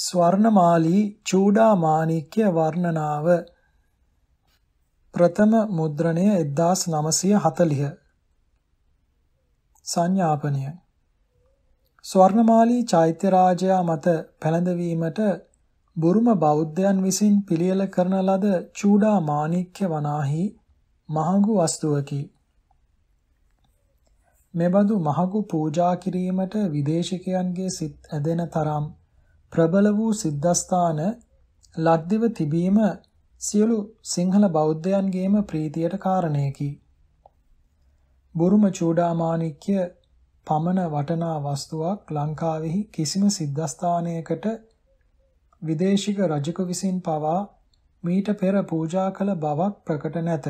ස්වර්ණමාලී චූඩා මාණික්‍ය වර්ණනාව ප්‍රථම මුද්‍රණය 1940 සංඥාපනය ස්වර්ණමාලී චෛත්‍ය රාජයා මත පැලඳවීමට බුරුම බෞද්ධයන් විසින් පිළියෙල කරන ලද චූඩා මාණික්‍ය වනාහි මහඟු වස්තුවකි මෙබඳු මහඟු පූජා කිරීමට විදේශිකයන්ගේ සිත් ඇදෙන තරම් ප්‍රබල වූ සිද්ධාස්ථාන ලක්දිව තිබීම සියලු සිංහල බෞද්ධයන්ගේම ප්‍රීතියට කාරණයකි. බුරුම චූඩාමාණික්‍ය පමණ වටනා වස්තුවක් ලංකාවෙහි කිසිම සිද්ධාස්ථානයකට විදේශික රජක විසින් පවා මීට පෙර පූජා කළ බවක් ප්‍රකට නැත.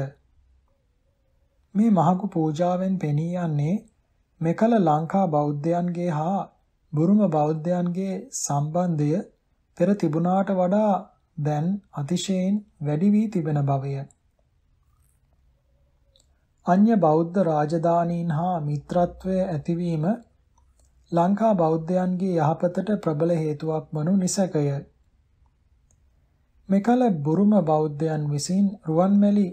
මේ මහකු පූජාවෙන් පෙනී යන්නේ මෙකල ලංකා බෞද්ධයන්ගේ හා බුරුම බෞද්ධයන්ගේ සම්බන්ධය පෙර තිබුණාට වඩා දැන් අතිශයින් වැඩි වී තිබෙන බවය. අන්‍ය බෞද්ධ රාජධානීන් හා මිත්‍රත්වය ඇතිවීම ලංකා බෞද්ධයන්ගේ යහපතට ප්‍රබල හේතුවක් වනු නිසැකය. මෙකල බුරුම බෞද්ධයන් විසින් රුවන්මැලි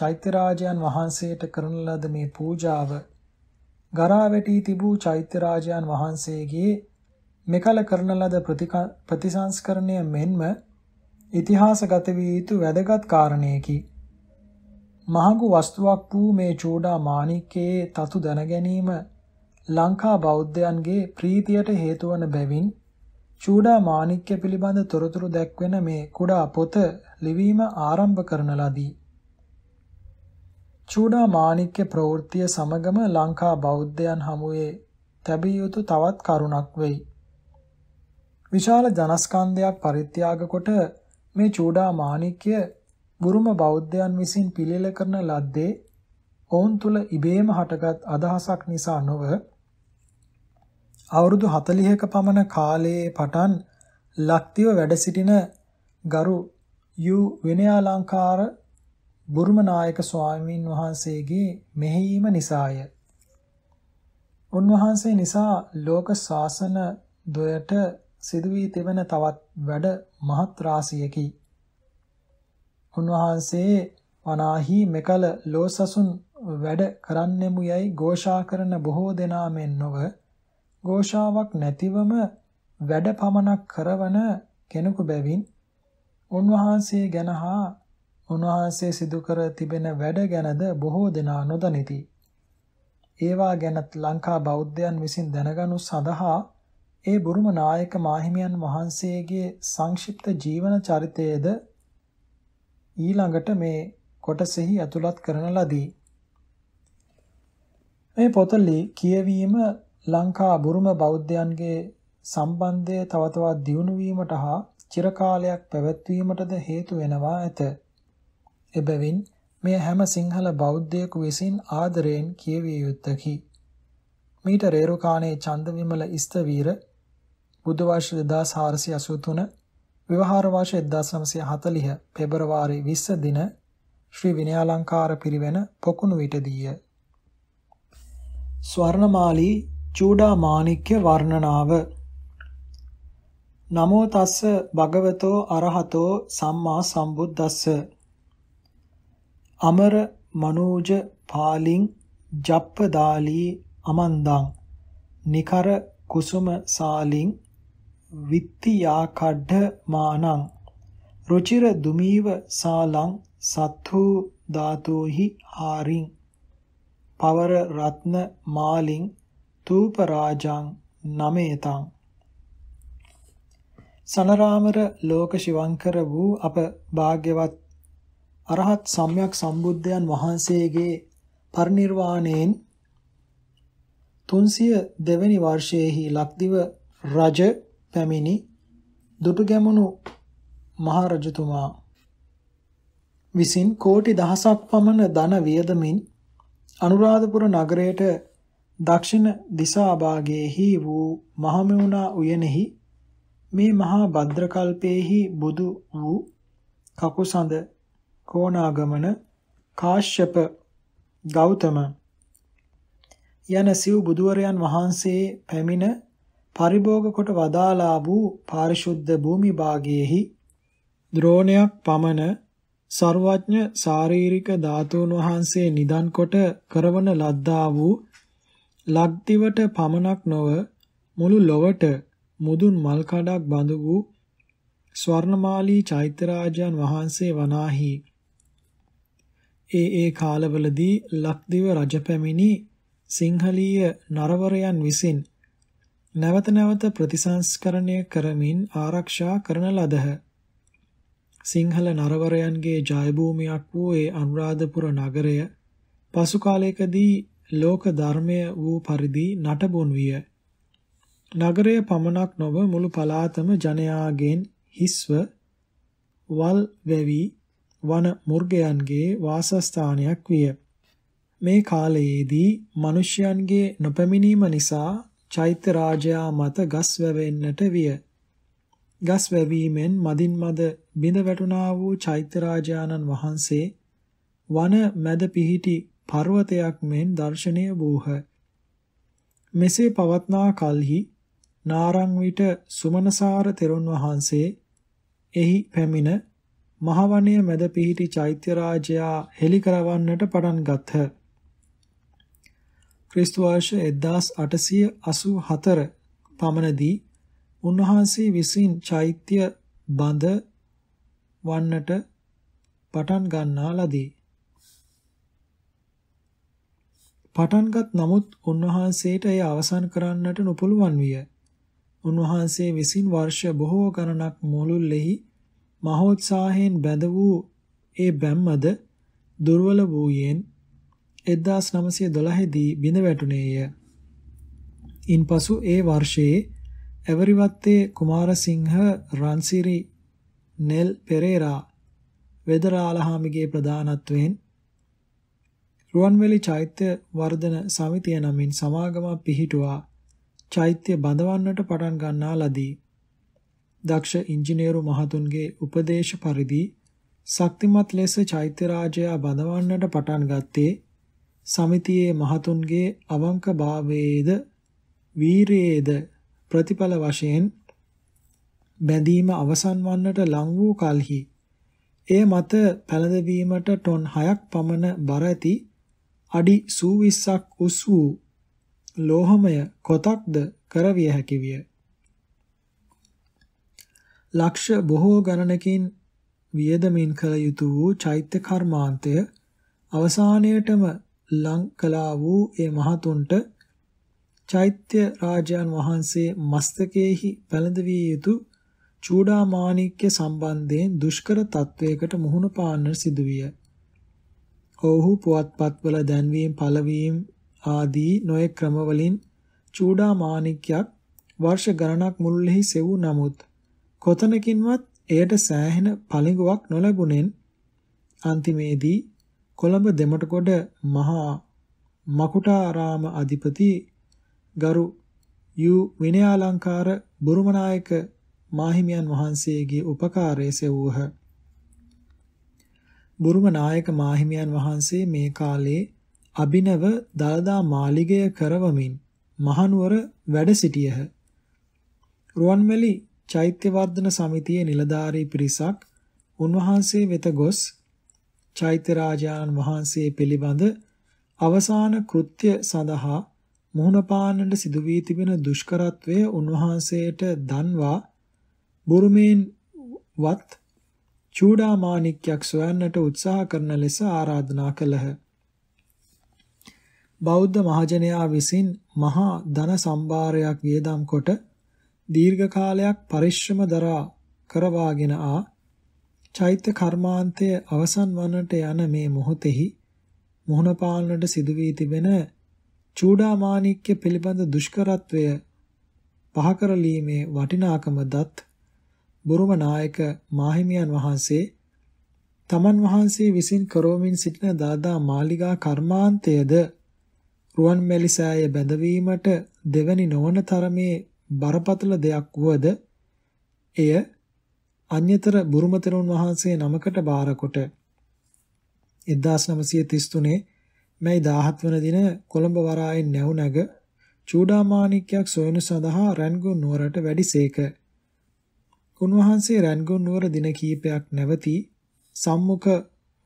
චෛත්‍ය රාජයන් වහන්සේට කරන ලද මේ පූජාව ගරා වැටි තිබූ චෛත්‍ය රාජයන් වහන්සේගේ මෙකල කරන ලද ප්‍රතිසංස්කරණය මෙන්ම ඉතිහාසගත විය යුතු වැදගත් කාරණයකි. මහඟු වස්තුවක් වූ මේ චූඩා මාණික්කයේ තතු දැන ගැනීම ලංකා බෞද්ධයන්ගේ ප්‍රීතියට හේතු වන බැවින් චූඩා මාණික්ක පිළිබඳ තොරතුරු දැක්වෙන මේ කුඩා පොත ලිවීම ආරම්භ කරන ලදී. චූඩා මාණික්‍ය ප්‍රවෘත්තිය සමගම ලංකා බෞද්ධයන් හමුවේ තැබිය යුතු තවත් කරුණක් වෙයි. විශාල ජනස්කන්ධයක් පරිත්‍යාග කොට මේ චූඩා මාණික්‍ය බුරුම බෞද්ධයන් විසින් පිළිල කරන ලද්දේ ඔවුන් තුල ඉබේම හටගත් අදහසක් නිසා නොව අවුරුදු 40ක පමණ කාලයේ පටන් ලක්තිව වැඩ සිටින ගරු යූ විනයාලංකාර බුරුම නායක ස්වාමීන් වහන්සේගේ මෙහෙයීම නිසාය. උන්වහන්සේ නිසා ලෝක ශාසන දොයට සිදු වී තිබෙන තවත් වැඩ මහත් රාශියකි. උන්වහන්සේ වනාහි මෙකල ලෝසසුන් වැඩ කරන්නෙමු යයි ഘോഷා කරන බොහෝ දෙනා මෙන් නොව ഘോഷාවක් නැතිවම වැඩ පමණක් කරවන කෙනෙකු බැවින් උන්වහන්සේ ගැන හා උන්වහන්සේ සිදු කර තිබෙන වැඩ ගැනද බොහෝ දෙනා නොදනිති. ඒවා ගැනත් ලංකා බෞද්ධයන් විසින් දැනගනු සඳහා ඒ බුරුම නායක මාහිමියන් වහන්සේගේ සංක්ෂිප්ත ජීවන චරිතයේද ඊළඟට මේ කොටසෙහි ඇතුළත් කරන ලදී. මේ පොතලි කියවීම ලංකා බුරුම බෞද්ධයන්ගේ සම්බන්ධය තව තවත් දියුණු වීමට හා චිරකාලයක් පැවැත්වීමටද හේතු වෙනවා ඇත. එබැවින් මෙය හැම සිංහල බෞද්ධයෙකු විසින් ආදරයෙන් කියවිය යුත්තකි. මීට රේරුකාණේ චන්දවිමල ඉස්තවීර බුද්ධ වර්ෂ 2483 විවහාර වර්ෂ 1940 පෙබරවාරි 20 දින ශ්‍රී විනයාලංකාර පිරිවෙන පොකුණු විටදීය. ස්වර්ණමාලී චූඩා මාණික්‍ය වර්ණනාව නමෝ තස්ස භගවතෝ අරහතෝ සම්මා සම්බුද්දස්ස අමර මනෝජ පාලිං ජප්පදාලී අමන්දං නිකර කුසුම සාලිං විත්තියාකඩ මානං රුචිර දුමීව සාලං සත්තු ධාතෝහි ආරින් පවර රත්න මාලින් තූප රාජං නමේතං සනරාමර ලෝක ශිවංකර වූ අප භාග්‍යවත් අරහත් සම්්‍යක් සම්බුද්ධයන් වහන්සේගේ පරිනිර්වාණයෙන් 300 දෙවැනි වර්ෂයේහි ලක්දිව රජ පැමිණි දුටුගැමුණු මහරජතුමා විසින් කෝටි දහසක් පමණ ධන වියදමින් අනුරාධපුර නගරයට දක්ෂිණ දිසාභාගයේහි වූ මහමෙවුනා උයනෙහි මේ මහා භද්‍රකල්පයේහි බුදු වූ කකුසඳ කෝණාගමන කාශ්‍යප ගෞතම යන සිව් බුදුවරයන් වහන්සේ පැමිණ පරිභෝග කොට වදාලා වූ පාරිශුද්ධ භූමි භාගයේහි ද්‍රෝණයක් පමණ ਸਰවඥ ශාරීරික ධාතුන් වහන්සේ නිදන් කොට කරවන ලද්දා වූ ලක්දිවට පමණක් නොව මුළු ලොවට මුදුන් මල් කඩක් බඳ වූ ස්වර්ණමාලී චෛත්‍ය රාජයන් වහන්සේ වනාහි ඒ ඒ කාලවලදී ලක්දිව රජ පැමිණි සිංහලීය නරවරයන් විසින් නැවත නැවත ප්‍රතිසංස්කරණය කරමින් ආරක්ෂා කරන ලදහ. සිංහල නරවරයන්ගේ ජයභූමියක් වූ ඒ අනුරාධපුර නගරය පසු කාලයකදී ලෝක ධර්මය වූ පරිදි නටබුන් විය. නගරය පමණක් නොව මුළු පළාතම ජනයාගෙන් හිස්ව වල් වැවි වන මුර්ගයන්ගේ වාසස්ථානයක් විය. මේ කාලයේදී මිනිසයන්ගේ නොපැමිණීම නිසා චෛත්‍ය රාජයා මත ගස් වැවෙන්නට විය. ගස් වැවීමෙන් මදින් මද බිඳ වැටුණා වූ චෛත්‍ය රාජානන් වහන්සේ වන මැද පිහිටි පර්වතයක් මෙන් දැర్శණය වූහ. මෙසේ පවත්නා කලෙහි නාරං විට සුමනසාර තෙරුන් වහන්සේ එහි පැමිණ මහවණය මැද පිහිටි චෛත්‍ය රාජයා හෙලි කරවන්නට පටන් ගත්හ. ක්‍රිස්තු වර්ෂ 1884 පමණදී උන්වහන්සේ විසින් චෛත්‍ය බඳ වන්නට පටන් ගන්නා ලදී. පටන්ගත් නමුත් උන්වහන්සේට එය අවසන් කරන්නට නොපුළුවන් විය. උන්වහන්සේ විසින් වර්ෂ බොහෝ ගණනක් මුළුල්ලෙහි මහෝත්සාහයෙන් බැඳ වූ ඒ බැම්මද දුර්වල වූයෙන් 1912 දී බිඳ වැටුණේය. ඉන්පසු ඒ වර්ෂයේ ඇවරිවත්තේ කුමාරසිංහ රන්සිරි නෙල් පෙරේරා වෙදරාලහාමිගේ ප්‍රධානත්වයෙන් රුවන්වැලි චෛත්‍ය වර්ධන සමිතිය නමින් සමාගමක් පිහිටුවා චෛත්‍ය බඳවන්නට පටන් ගන්නා ලදී. දක්ෂ ඉංජිනේරු මහතුන්ගේ උපදේශ පරිදි ශක්තිමත් ලෙස චෛත්‍ය රාජයා බඳවන්නට පටන් ගත්තේ සමිතියේ මහතුන්ගේ අවංක භාවයේද වීරයේද ප්‍රතිඵල වශයෙන් බැඳීම අවසන් වන්නට ලං වූ කලෙහි එය මත පැලඳවීමට ටොන් 6ක් පමණ බර ඇති අඩි සූ 20ක් උස් වූ ලෝහමය කොතක්ද කරවිය හැකි විය. ලක්ෂ බොහෝ ගණනකින් වියදමින් කළ යුතු වූ චෛත්‍ය කර්මාන්තය අවසානයේටම ලං කළා වූ ඒ මහතුන්ට චෛත්‍ය රාජයන් වහන්සේ මස්තකයේහි පැළඳ විය යුතු චූඩාමාණික්‍ය සම්බන්ධයෙන් දුෂ්කර තත්වයකට මුහුණ පාන්න සිදුවිය. ඔවුහු පුවත්පත්වල දැන්වීම් පළවීම් ආදී නොයෙක් ක්‍රමවලින් චූඩාමාණික්‍යයක් වර්ෂ ගණනක් මුළුල්ලෙහි සෙවූ නමුත් කොතනකින්වත් එයට සෑහෙන පළිඟුවක් නොලැබුණෙන් අන්තිමේදී කොළඹ දෙමටකොඩ මහා මකුටාරාම අධිපති ගරු යූ විනයාලංකාර බුරුමනායක මාහිමියන් වහන්සේගේ උපකාරය සෙවූහ. බුරුමනායක මාහිමියන් වහන්සේ මේ කාලේ අභිනව දළදා මාලිගය කරවමින් මහනුවර වැඩ සිටියහ. රුවන්මැලි චෛත්‍ය වර්ධන සමිතියේ නිලධාරී පිරිසක් උන්වහන්සේ වෙත ගොස් චෛත්‍ය රාජානන් වහන්සේ පිළිබඳ අවසාන කෘත්‍ය සඳහා මුහුණපාන්නට සිදු වී තිබෙන දුෂ්කරත්වය උන්වහන්සේට දන්වා බුරුමේන් වත් චූඩාමාණික්‍යයක් සොයන්නට උත්සාහ කරන ලෙස ආරාධනා කළහ. බෞද්ධ මහජනයා විසින් මහා ධන සම්භාරයක් වියදම් කොට දීර්ඝ කාලයක් පරිශ්‍රම දරා කරවාගෙන ආ චෛත්‍ය කර්මාන්තය අවසන් වන්නට යන මේ මොහොතෙහි මොහුන පාලනට සිදු වී තිබෙන චූඩාමාණික්‍ය පිළිබඳ දුෂ්කරත්වය පහකරලීමේ වටිනාකම දත් බුරුම නායක මාහිමියන් වහන්සේ තමන් වහන්සේ විසින් කරවමින් සිටින දාදා මාලිගා කර්මාන්තයේද රුවන්මැලි සෑය බැඳවීමට දෙවැනි නොවන තරමේ බරපතල දෙයක් වුවද එය අඤ්‍යතර බුරුම තෙරුන් වහන්සේ නමකට බාරකොට 1933 මැයි 17 වන දින කොළඹ වරායෙන් නැවුනග චූඩාමාණික්‍යයක් සොයන සඳහා රැන්ගුන් නුවරට වැඩිසේක. උන්වහන්සේ රැන්ගුන් නුවර දින කීපයක් නැවතී සම්මුඛ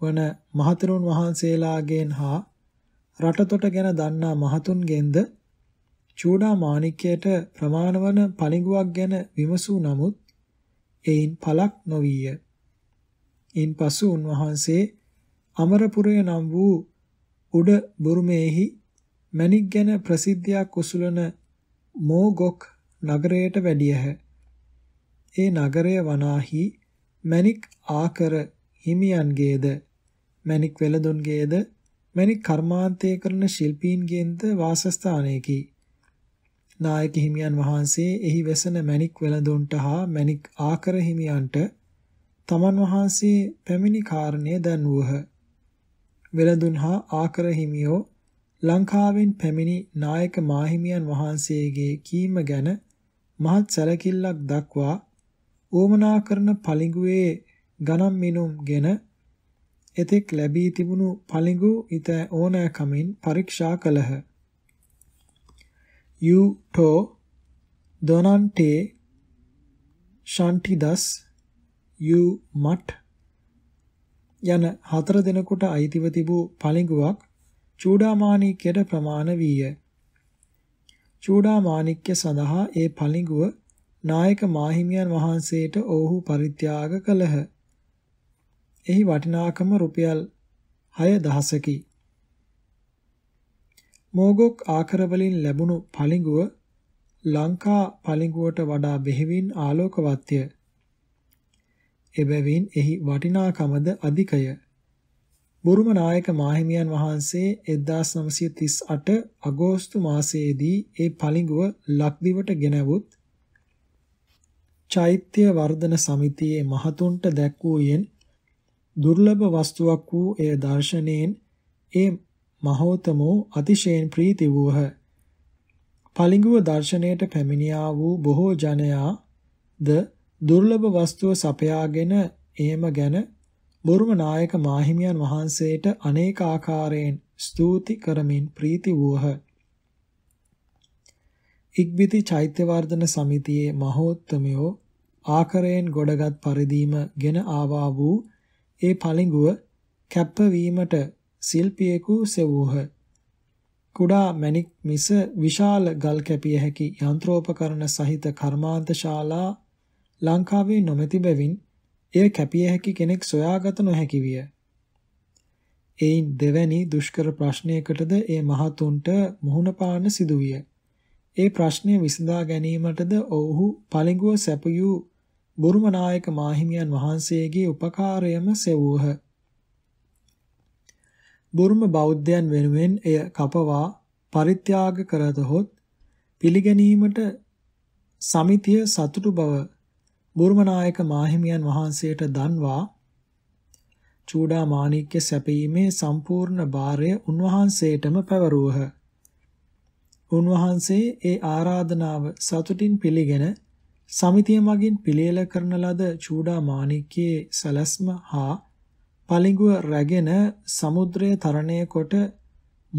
වන මහතෙරුන් වහන්සේලාගෙන් හා රටතොට ගැන දන්නා මහතුන්ගෙන්ද චූඩා මාණික්කයට ප්‍රමාණවන පණිගුවක් ගැන විමසූ නමුත් එයින් පළක් නොවිය. ඉන්පසු උන්වහන්සේ අමරපුරය නම් වූ උඩ බුරුමේහි මණික් ගැන ප්‍රසිද්ධියක් උසුලන මෝගොක් නගරයට වැඩියහ. ඒ නගරය වනාහි මණික් ආකර හිමියන්ගේද මණික් වෙළඳුන්ගේද මණික් කර්මාන්තය කරන ශිල්පීන්ගේද වාසස්ථානයකි. නායක හිමියන් වහන්සේ එහි වැසෙන මණික් වෙළඳොන්ට හා මණික් ආකර හිමියන්ට තමන් වහන්සේ පැමිණි කාරණය දන්වූහ. වෙළඳුන් හා ආකර හිමියෝ ලංකාවෙන් පැමිණි නායක මාහිමියන් වහන්සේගේ කීම ගැන මහත් සැලකිල්ලක් දක්වා ඕමනා කරන පළිඟුවේ ගණන් මිනුම්ගෙන එතෙක් ලැබී තිබුණු පළිඟු ඊට ඕනෑකමින් පරීක්ෂා කළහ. යුටෝ දොනන්ටේ ශාන්තිදස් යු මට් යන හතර දෙනෙකුට අයිතිව තිබූ පළිඟුවක් චූඩාමාණික්‍යයට ප්‍රමාණ වීය. චූඩාමාණික්‍ය සඳහා ඒ පළිඟුව නායක මාහිමියන් වහන්සේට ඔවුහු පරිත්‍යාග කළහ. එහි වටිනාකම රුපියල් 6000කි. මෝගොක් ආකාර වලින් ලැබුණු පළිඟුව ලංකා පළිඟුවට වඩා බෙහෙවින් ආලෝකවත්ය. එබැවින් එහි වටිනාකමද අධිකය. බුරුම නායක මාහිමියන් වහන්සේ 1938 අගෝස්තු මාසයේදී ඒ පළිඟුව ලක්දිවට ගෙනවුත් චෛත්‍ය වර්ධන සමිතියේ මහතුන්ට දැක්වූයෙන් දුර්ලභ වස්තුවක් වූ එය දර්ශනයෙන් ඒ මහෝතමෝ අතිශයෙන් ප්‍රීති වූහ. පලිඟුව දර්ශනයට පැමිණියා වූ බොහෝ ජනයා ද දුර්ලභ වස්තුව සපයාගෙන එහෙම ගැන බොරුම නායක මාහිමියන් වහන්සේට අනේක ආකාරයෙන් ස්තුති කරමින් ප්‍රීති වූහ. ඉක්බිති චෛත්‍යවර්ධන සමිතියේ මහෝත්තමයෝ ආකරයෙන් ගොඩගත් පරිදීම ගෙන ආවා වූ ඒ පලිඟුව කැප්පවීමට ශිල්පියෙකු සෙවූහ. කුඩා මණික් මිස විශාල ගල් කැපිය හැකි යන්ත්‍රෝපකරණ සහිත කර්මාන්ත ශාලා ලංකාවේ නොමැති බැවින් එය කැපිය හැකි කෙනෙක් සොයාගත නොහැකි විය. එයින් දෙවැනි දුෂ්කර ප්‍රශ්නයකටද ඒ මහතුන්ට මුහුණ පාන්න සිදු විය. ඒ ප්‍රශ්නය විසඳා ගැනීමටද ඔවුහු පළඟුව සැපයූ බුරුම නායක මාහිමියන් වහන්සේගේ උපකාරයම සෙවූහ. බුරුම බෞද්ධයන් වෙනුවෙන් එය කපවා පරිත්‍යාග කරතොත් පිළිගැනීමට සමිතිය සතුටු බව බුරුම නායක මාහිමියන් වහන්සේට දන්වා චූඩා මාණික්‍ය සැපීමේ සම්පූර්ණ භාරය උන්වහන්සේටම පැවරුවහ. උන්වහන්සේ ඒ ආරාධනාව සතුටින් පිළිගෙන සමිතිය මගින් පිළියෙල කරන ලද චූඩා මාණික්‍යයේ සැලැස්ම හා පලිඟුව රැගෙන සමුද්‍රය තරණය කොට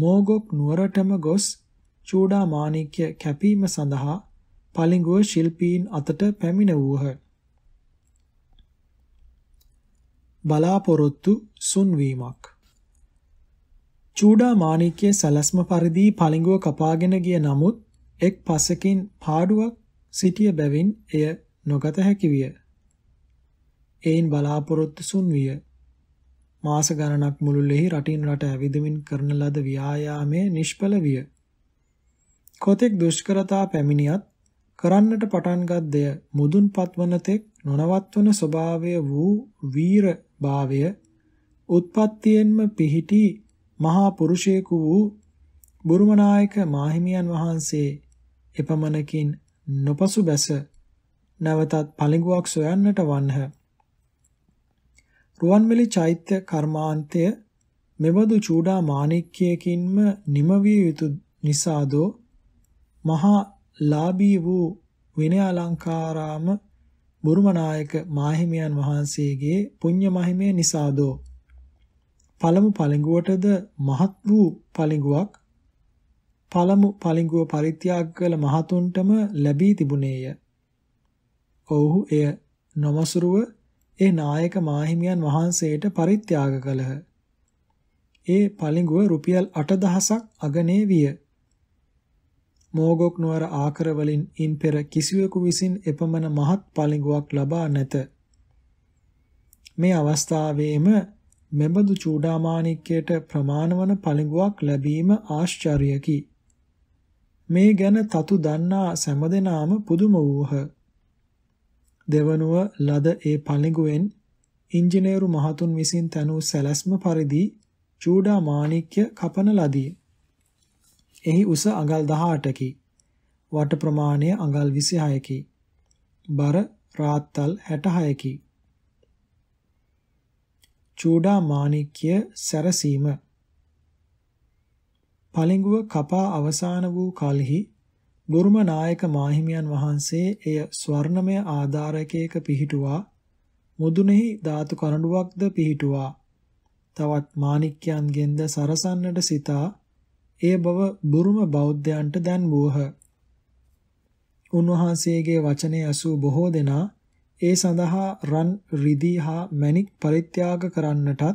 මෝගොක් නුවරටම ගොස් චූඩා මාණික්‍ය කැපීම සඳහා පලිඟුව ශිල්පීන් අතට පැමිණ වූහ. බලාපොරොත්තු සුන්වීමක් චූඩා මාණික්‍ය සලස්ම පරිදි පලිඟුව කපාගෙන ගිය නමුත් එක් පසකින් පාඩුවක් සිටිය බැවින් එය නොගත හැකි විය. එයින් බලාපොරොත්තු සුන් විය. මාස ගණනක් මුළුල්ලෙහි රටින් රට ඇවිදමින් කරන ලද ව්‍යායාමයේ නිෂ්ඵල විය. කොතෙක් දුෂ්කරතා පැමිණියත් කරන්නට පටන්ගත් දෙය මුදුන්පත් වන තෙක් නොනවත්වන ස්වභාවය වූ වීර භාවය උත්පත්තියෙන්ම පිහිටි මහා පුරුෂයෙකු වූ බුරුමනායක මාහිමියන් වහන්සේ එපමණකින් නොපසු බැස නැවතත් පළිඟුවක් සොයන්නට වන්හ. රුවන්වැලි චෛත්‍ය කර්මාන්තය මෙබඳු චූඩා මාණික්කයකින්ම නිමවිය යුතු නිසාදෝ මහා ලාභී වූ විනයාලංකාරාම බුරුමනායක මාහිමියන් වහන්සේගේ පුණ්‍ය මහිමය නිසාදෝ පළමු පළඟුවටද මහත් වූ පළඟුවක් පළමු පළඟුව පරිත්‍යාග කළ මහතුන්ටම ලැබී තිබුණේය. ඔව්හු එය නොමසුරුව ඒ නායක මාහිමියන් වහන්සේට පරිත්‍යාග කළහ. ඒ පලිඟුව රුපියල් 8000ක් අගනේ විය. මෝගොක් නුවර ආකර වලින් ඉන් පෙර කිසිවෙකු විසින් එපමණ මහත් පලිඟුවක් ලබා නැත. මේ අවස්ථාවේම මෙබඳු චූඩාමාණික්කයට ප්‍රමාණවන පලිඟුවක් ලැබීම ආශ්චර්යකි. මේ ගැන තතු දන්නා සෑම දෙනාම පුදුම වූහ. දෙවනුව ලද ඒ පළිඟුවෙන් ඉංජිනේරු මහතුන් විසින් තනූ සැලැස්ම පරිදි චූඩා මාණික්‍ය කපන ලදී. එහි උස අඟල් 18කි. වට ප්‍රමාණය අඟල් 26කි. බර රාත්තල් 66කි. චූඩා මාණික්‍ය සැරසීම පළිඟුව කපා අවසාන වූ කලෙහි ගුරුම නායක මාහිමියන් වහන්සේ එය ස්වර්ණමය ආධාරකයක පිහිටුවා මුදුනෙහි ධාතු කරඬුවක්ද පිහිටුවා තවත් මාණික්යන්ගෙන්ද සරසන්නට සිතා ඒ බව බුරුම බෞද්ධයන්ට දැන් වූහ උන්වහන්සේගේ වචනය ඇසූ බොහෝ දෙනා ඒ සඳහා රන් රිදී හා මැණික් පරිත්‍යාග කරන්නටත්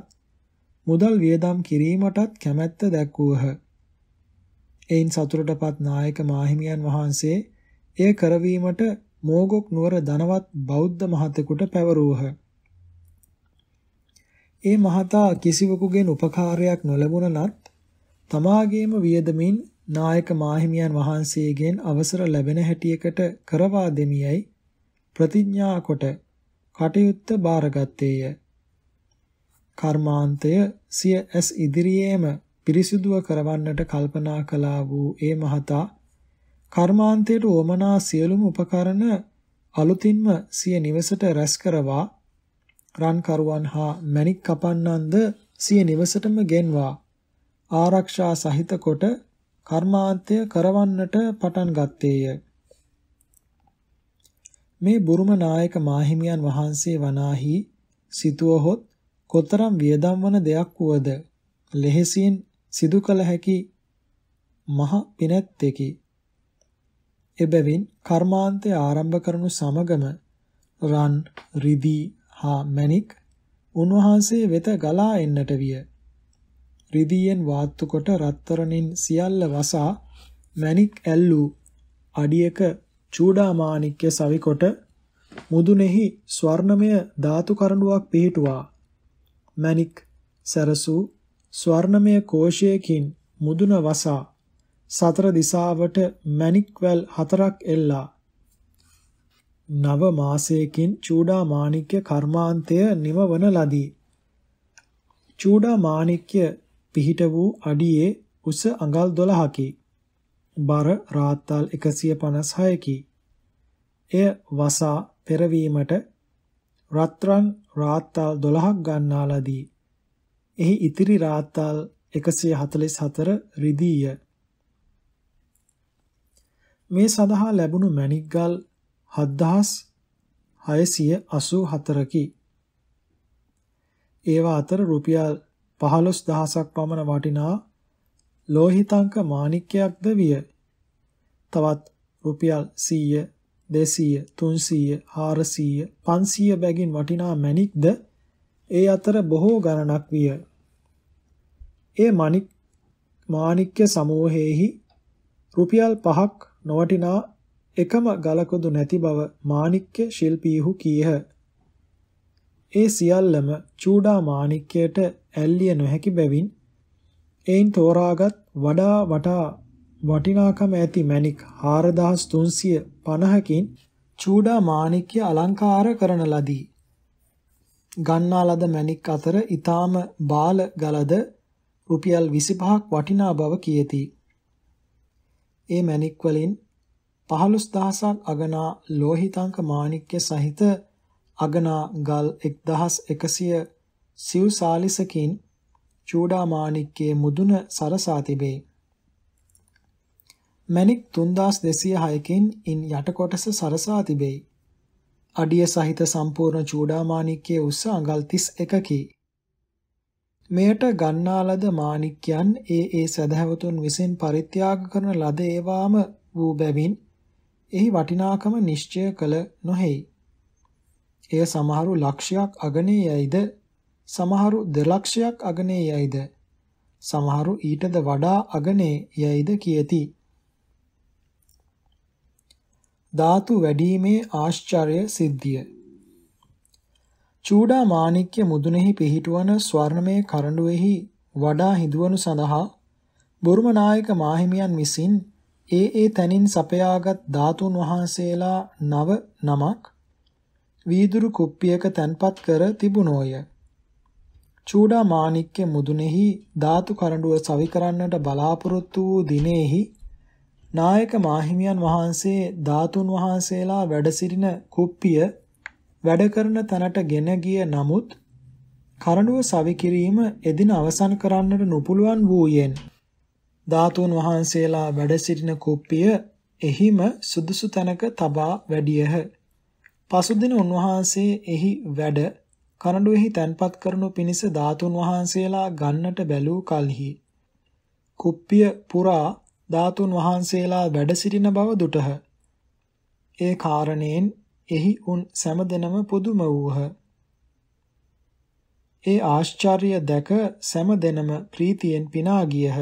මුදල් වියදම් කිරීමටත් කැමැත්ත දැක්වූහ එයින් සතුටටපත් නායක මාහිමියන් වහන්සේ එය කරවීමට මෝගොක් නුවර ධනවත් බෞද්ධ මහතෙකුට පැවරූහ. ඒ මහතා කිසිවෙකුගෙන් උපකාරයක් නොලැබුණනත් තමාගේම වියදමින් නායක මාහිමියන් වහන්සේගෙන් අවසර ලැබෙන හැටියකට කරවා දෙමියයි ප්‍රතිඥා කොට කටයුත්ත බාරගත්තේය. කර්මාන්තය සිය ඇස් ඉදිරියේම පිරිසිදුව කරවන්නට කල්පනා කළා වූ ඒ මහතා කර්මාන්තයට වමනා සියලුම උපකරණ අලුතින්ම සිය නිවසට රැස් කරවා රන්කරුවන් හා මණික් කපන්නන්ද සිය නිවසටම ගෙන්වා ආරක්ෂා සහිත කොට කර්මාන්තය කරවන්නට පටන් ගත්තේය. මේ බුරුම නායක මාහිමියන් වහන්සේ වනාහි සිතුවහොත් කොතරම් වියදම් වන දෙයක් වුවද ලෙහෙසියෙන් සිදු කළ හැකි මහ පිනැත්තෙකි. එබැවින් කර්මාන්තය ආරම්භ කරනු සමගම රන් රිදී හා මැණික් උන්වහන්සේ වෙත ගලා එන්නට විය. රිදීයෙන් වාත්තු කොට රත්තරණින් සියල්ල වසා මැණික් ඇල්ලූ අඩියක චූඩාමාණික්‍ය සවිකොට මුදුනේහි ස්වර්ණමය ධාතු කරඬුවක් පිහිටුවා මැණික් සරසූ ස්වර්ණමය කෝෂයකින් මුදුන වසා සතර දිසාවට මණික්වැල් හතරක් එල්ලා නව මාසයකින් චූඩා මාණික්‍ය කර්මාන්තය නිමවන ලදී. චූඩා මාණික්‍ය පිහිට වූ අඩියේ උස අඟල් 12කි. බර රාත්තල් 156කි. එය වසා පෙරවීමට රත්රන් රාත්තල් 12ක් ගන්නා ලදී. එහි ඉතිරි රාත්තාල් 144 රිදීය. මේ සඳහා ලැබුණු මණික්ගල් 7684කි. ඒවා අතර රුපියල් 15000ක් පමණ වටිනා ලෝහිතංක මාණික්කයක්ද විය. තවත් රුපියල් 100 200 300 400 500 බැගින් වටිනා මණික්ද ඒ අතර බොහෝ ගණනක් විය. ඒ මණික් මාණික්‍ය සමූහයේහි රුපියල් 5ක් නොවටිනා එකම ගලකුදු නැති බව මාණික්‍ය ශිල්පීහු කීහ. ඒ සියල්ලම චූඩා මාණික්‍යයට ඇල්ලිය නොහැකි බැවින් එයින් තෝරාගත් වඩා වටා වටිනාකම ඇති මණික් 4350කින් චූඩා මාණික්‍ය අලංකාර කරන ලදී. ගන්නා ලද මණික් අතර ඊටාම බාල ගලද රුපියල් 25ක් වටිනා බව කියති. ඒ මණික් වලින් 15000ක් අගනා ලෝහිතාංක මාණික්‍ය සහිත අගනා ගල් 1100 සිව් සාලිසකින් චූඩා මාණික්කයේ මුදුන සරසා තිබේ. මණික් 3206කින් ඉන් යට කොටස සරසා තිබේ. අඩිය සහිත සම්පූර්ණ චූඩාමාණික්කයේ උස අඟල් 31කි. මෙයට ගන්නා ලද මාණික්යන් ඒ ඒ සදහැවතුන් විසින් පරිත්‍යාග කරන ලද ඒවාම වූ බැවින් එහි වටිනාකම නිශ්චය කළ නොහැයි. එය සමහරු ලක්ෂයක් අගනේ යයිද සමහරු දෙලක්ෂයක් අගනේ යයිද සමහරු ඊටද වඩා අගනේ යයිද කියති. ධාතු වැඩිීමේ ආශ්චර්ය සිද්ධිය. චූඩා මාණික්‍ය මුදුනේහි පිහිටුවන ස්වර්ණමය කරඬුවේහි වඩා හිඳවනු සඳහා බුරුම නායක මාහිමියන් විසින් ඒ ඒ තැනින් සපයාගත් ධාතුන් වහන්සේලා නව නමක් වීදුරු කුප්පියක තැන්පත් කර තිබුණෝය. චූඩා මාණික්‍ය මුදුනේහි ධාතු කරඬුව සවි කරන්නට බලාපොරොත්තු වූ දිනෙහි නායක මාහිමියන් වහන්සේ ධාතුන් වහන්සේලා වැඩ සිටින කුප්පිය වැඩ කරන තැනට ගෙන ගිය නමුත් කරඬුව සවි කිරීම එදින අවසන් කරන්නට නොපුළුවන් වූයෙන් ධාතුන් වහන්සේලා වැඩ සිටින කුප්පිය එහිම සුදුසු තැනක තබා වැඩියහ. පසුදින උන්වහන්සේ එහි වැඩ කරඬුවෙහි තැන්පත් කරනු පිණිස ධාතුන් වහන්සේලා ගන්නට බැලූ කලෙහි කුප්පිය පුරා ධාතුන් වහන්සේලා වැඩ සිටින බව දුටහ. ඒ කාරණයෙන් එහි උන් සෑමදෙනම පුදුම වූහ. ඒ ආශ්චර්ය දැක සෑමදෙනම ප්‍රීතියෙන් පිනා ගියහ.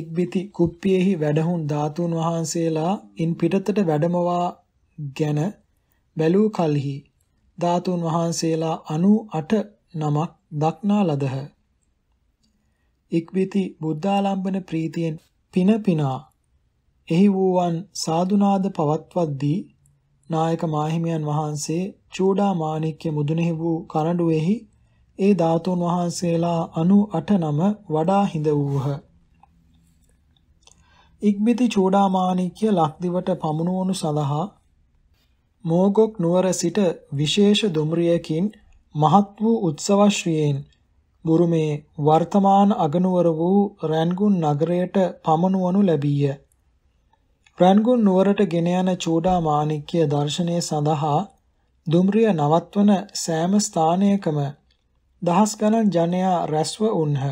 ඉක්බිති කුප්පියෙහි වැඩහුන් ධාතුන් වහන්සේලා ඉන් පිටතට වැඩමවා ගැන බැලූ කලෙහි ධාතුන් වහන්සේලා 98 නමක් දක්නා ලදහ. ඉක්බිති බුද්ධාලම්බන ප්‍රීතියෙන් පින පිනා එහි වූවන් සාදුනාද පවත්වද්දී නායක මාහිමියන් වහන්සේ චූඩා මාණික්‍ය මුදුනෙහි වූ කරඬුවේහි ඒ ධාතුන් වහන්සේලා 98 නම වඩා හිඳ වූහ. ඉක්බිති චූඩා මාණික්‍ය ලක්දිවට පමුණුවනු සඳහා මෝගොක් නුවර සිට විශේෂ දුම්රියකින් මහත් වූ උත්සවශ්‍රියෙන් බුරුමේ වර්තමාන අගනුවර වූ රැන්ගුන් නගරයට පමනුවනු ලැබීය. රැන්ගුන් නුවරට ගෙන යන චූඩා මාණික්‍ය දර්ශනය සඳහා දුම්රිය නවත්වන සෑම ස්ථානයකම දහස් ගණන් ජනයා රැස්ව උන්හ.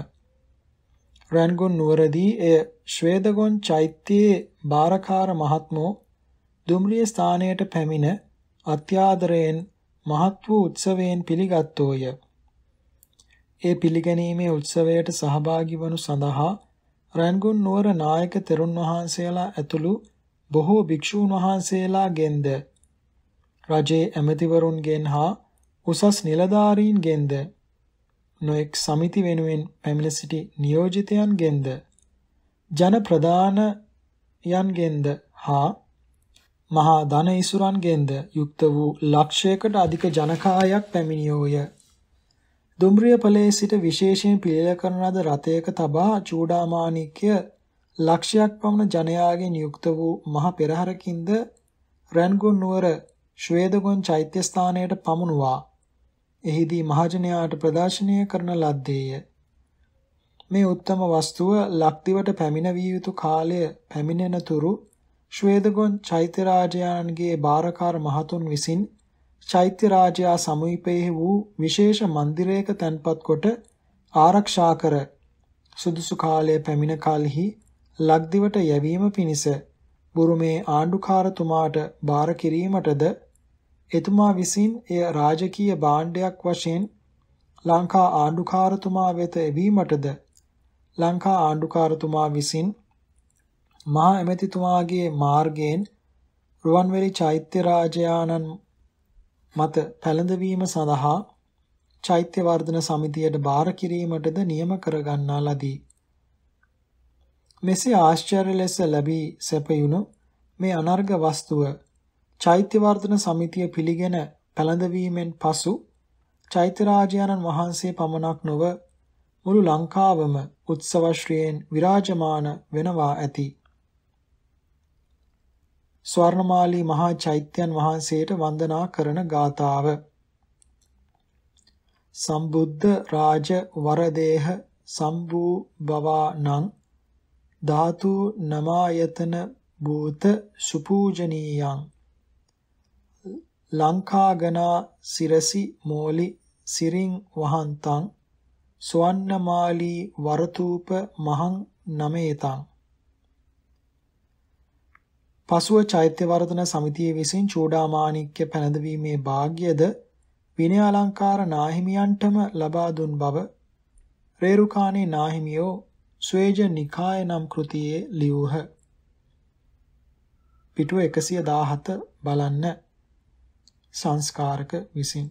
රැන්ගුන් නුවරදී එය ශ්වේදගොන් චෛත්‍යයේ බාරකාර මහත්මෝ දුම්රිය ස්ථානයට පැමිණ අත්‍යාදරයෙන් මහත් වූ උත්සවයෙන් පිළිගත්තෝය. ඒ පිළිගැනීමේ උත්සවයට සහභාගී වනු සඳහා රන්ගුන් නුවර නායක තෙරුන් වහන්සේලා ඇතුළු බොහෝ භික්ෂූන් වහන්සේලාගෙන්ද රජයේ ඇමතිවරුන්ගෙන් හා උසස් නිලධාරීන්ගෙන්ද නොඑක් සමිති වෙනුවෙන් පැමිණ සිටි නියෝජිතයන්ගෙන්ද ජන ප්‍රධාන යන්ගෙන්ද හා මහා ධන ඉසුරන්ගෙන්ද යුක්ත වූ ලක්ෂයකට අධික ජනකායක් පැමිණියෝය දුම්රිය පොළේ සිට විශේෂයෙන් පිළිල කරන ලද රථයක තබා චූඩාමාණික්‍ය ලක්ෂයක් පමණ ජනයාගෙන් යුක්ත වූ මහ පෙරහරකින්ද රැන්ගුන් නුවර ශ්වේදගොන් චෛත්‍ය ස්ථානයට පමුණුවා. එහිදී මහජනයාට ප්‍රදර්ශනය කරන ලද්දේය. මේ උත්තම වස්තුව ලක්දිවට පැමිණ විය යුතු කාලය පැමිණෙන තුරු ශ්වේදගොන් චෛත්‍ය රාජයාණන්ගේ බාරකාර මහතුන් විසින් චෛත්‍ය රාජයා සමීපයේ වූ විශේෂ මන්දිරයක තැන්පත් කොට ආරක්ෂා කර සුදුසු කාලයේ පැමිණ කලෙහි ලක්දිවට යැවීම පිණිස බුරුමේ ආණ්ඩුකාරතුමාට බාර කිරීමටද එතුමා විසින් එය රාජකීය භාණ්ඩයක් වශයෙන් ලංකා ආණ්ඩුකාරතුමා වෙත එවීමටද ලංකා ආණ්ඩුකාරතුමා විසින් මහා ඇමතිතුමාගේ මාර්ගයෙන් රුවන්වැලි චෛත්‍ය රාජයාණන් මත පැළඳවීම සඳහා චෛත්‍ය වර්ධන සමිතියට බාර කිරීමටද නියම කරගන්නා ලදී. මෙසේ ආශ්චර්ය ලෙස ලැබී සැපයුණු මේ අනර්ග වස්තුව චෛත්‍ය වර්ධන සමිතිය පිළිගෙන පැළඳවීමෙන් පසු චෛත්‍ය රාජානන් වහන්සේ පමණක් නොව මුළු ලංකාවම උත්සවශ්‍රීයෙන් විරාජමාන වෙනවා ඇති. ස්වර්ණමාලී මහා චෛත්‍යයන් වහන්සේට වන්දනා කරන ගාතාව සම්බුද්ධ රාජ වරදේහ සම්බූ බවානං ධාතු නමායතන භූත සුපූජනීයං ලංකාගනා සිරසි මෝලි සිරින් වහන්තං සුවන්නමාලී වරතූප මහං නමේතං පසුව චෛත්‍ය වර්ධන සමිතිය විසින් චූඩාමාණික්‍ය පැනදවීමේ වාග්යද විනය අලංකාර නාහිමියන්ටම ලබා දුන් බව රේරුකාණේ නාහිමියෝ ස්වේජ නිකාය නම් කෘතියේ ලියූහ. පිටුව 117 බලන්න සංස්කාරක විසින්